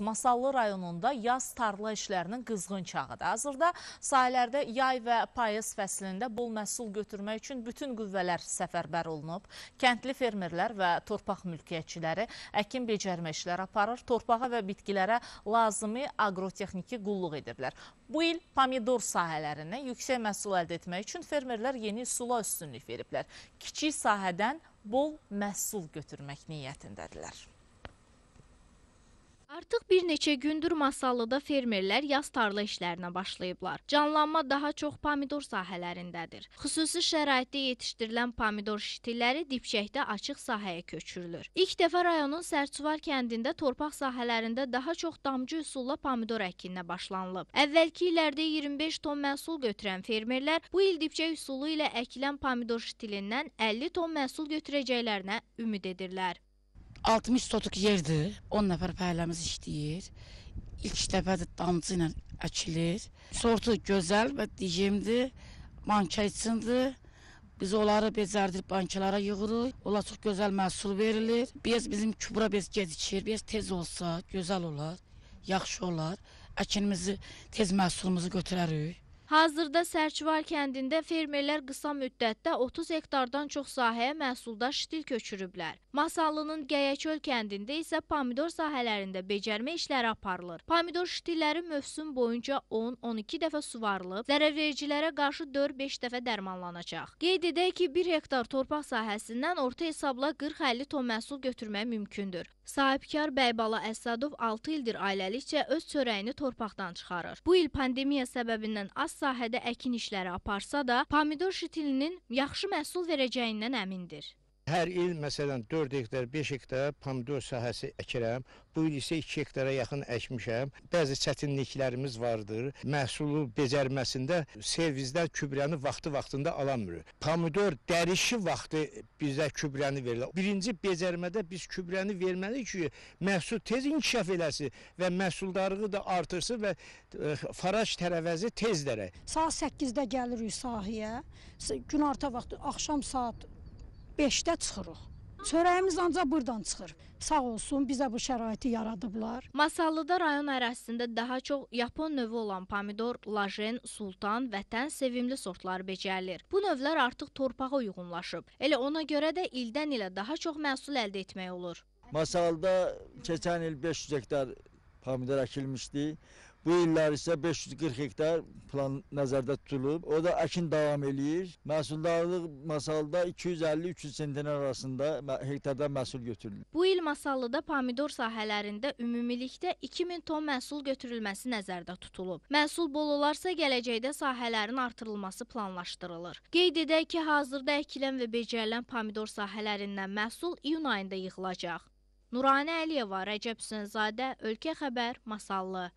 Masallı rayonunda yaz tarla işlərinin qızğın çağıdır. Hazırda sahələrdə yay və payız fəslində bol məhsul götürmək üçün bütün qüvvələr səfərbər olunub. Kəndli fermerlər və torpaq mülkiyyətçiləri əkin becərmə işlər aparır, torpağa və bitkilərə lazımi agrotexniki qulluq edirlər. Bu il pomidor sahələrinə yüksək məhsul əldə etmək üçün fermerlər yeni sula üstünlük veriblər. Kiçik sahədən bol məhsul götürmək niyyətindədirlər. Artıq bir neçə gündür Masallıda fermerlər yaz tarla işlərinə başlayıblar. Canlanma daha çox pomidor sahələrindədir. Xüsusi şəraitdə yetişdirilən pomidor şitiləri dipçəkdə açıq sahəyə köçürülür. İlk dəfə rayonun Sərçuvar kəndində torpaq sahələrində daha çox damcı üsulla pomidor əkininə başlanılıb. Əvvəlki illərdə 25 ton məhsul götürən fermerlər bu il dipçək üsulu ilə əkilən pomidor şitilindən 50 ton məhsul götürəcəklərinə ümid edirlər. 60 sotluq yerdir. 10 nəfər fəhləmiz işləyir. İlk dəfədir damcı ilə əkilir. Sortu gözəl və deyimdir, banka içindir. Biz onları becərdirib bankalara yığırıq. Onlar çox gözəl məhsul verilir. Biz bizim kübra biz gecikir. Biz tez olsa gözəl olar, yaxşı olar. Əkinimizi, tez məhsulumuzu götürərik. Hazırda Sərçivar kəndində fermerlər qısa müddətdə 30 hektardan çox sahəyə məhsuldar ştil köçürüblər. Masallının Gəyəçöl kəndində isə pomidor sahələrində becərmə işləri aparılır. Pomidor ştilləri mövsüm boyunca 10-12 dəfə suvarılıb, zərərvericilərə qarşı 4-5 dəfə dərmanlanacaq. Qeyd edək ki, 1 hektar torpaq sahəsindən orta hesabla 40-50 ton məhsul götürmək mümkündür. Sahibkar Bəybala Əsədov 6 ildir ailəlikcə öz çörəyini torpaqdan çıxarır. Bu il pandemiya səbəbindən az sahədə əkin işləri aparsa da, pomidor şitilinin yaxşı məhsul verəcəyindən əmindir. Hər il məsələn 4 hektar, 5 hektar pomidor sahəsi əkirəm. Bu il isə 2 hektara yaxın əkmişəm. Bəzi çətinliklərimiz vardır. Məhsulu becərməsində servizlər kübrəni vaxtı-vaxtında alamır. Pomidor dərişi vaxtı bizə kübrəni verilir. Birinci becərmədə biz kübrəni verməliyik ki, məhsul tez inkişaf eləsin və məhsuldarlığı da artırsın və e, faraj tərəvəzi tez dərək. Saat 8-də gəlirik sahəyə. Gün orta vaxtı axşam saat 5-də çıxırıq. Çörəyimiz ancaq buradan çıxır. Sağ olsun bizə bu şəraiti yaradıblar. Masallıda rayon ərazisində daha çox yapon növü olan pomidor, lajen, sultan, vətən sevimli sortları becərilir. Bu növlər artıq torpağa uyğunlaşıb. Elə ona görə də ildən ilə daha çox məhsul əldə etmək olur. Masallıda keçən il 500 hektar pomidor əkilmişdi. Bu illər isə 540 hektar plan nəzərdə tutulub. O da əkin davam eləyir. Məhsuldarlıq masalda 250-300 sentner arasında hektarda məhsul götürülür. Bu il masallıda pomidor sahələrində ümumilikdə 2000 ton məhsul götürülməsi nəzərdə tutulub. Məhsul bol olarsa gələcəkdə sahələrin artırılması planlaşdırılır. Qeyd edək ki, hazırda əkilən və becərilən pomidor sahələrindən məhsul iyun ayında yığılacaq. Nuranə Əliyeva, Rəcəb Hüseynzadə, Ölkə Xəbər, Masallı.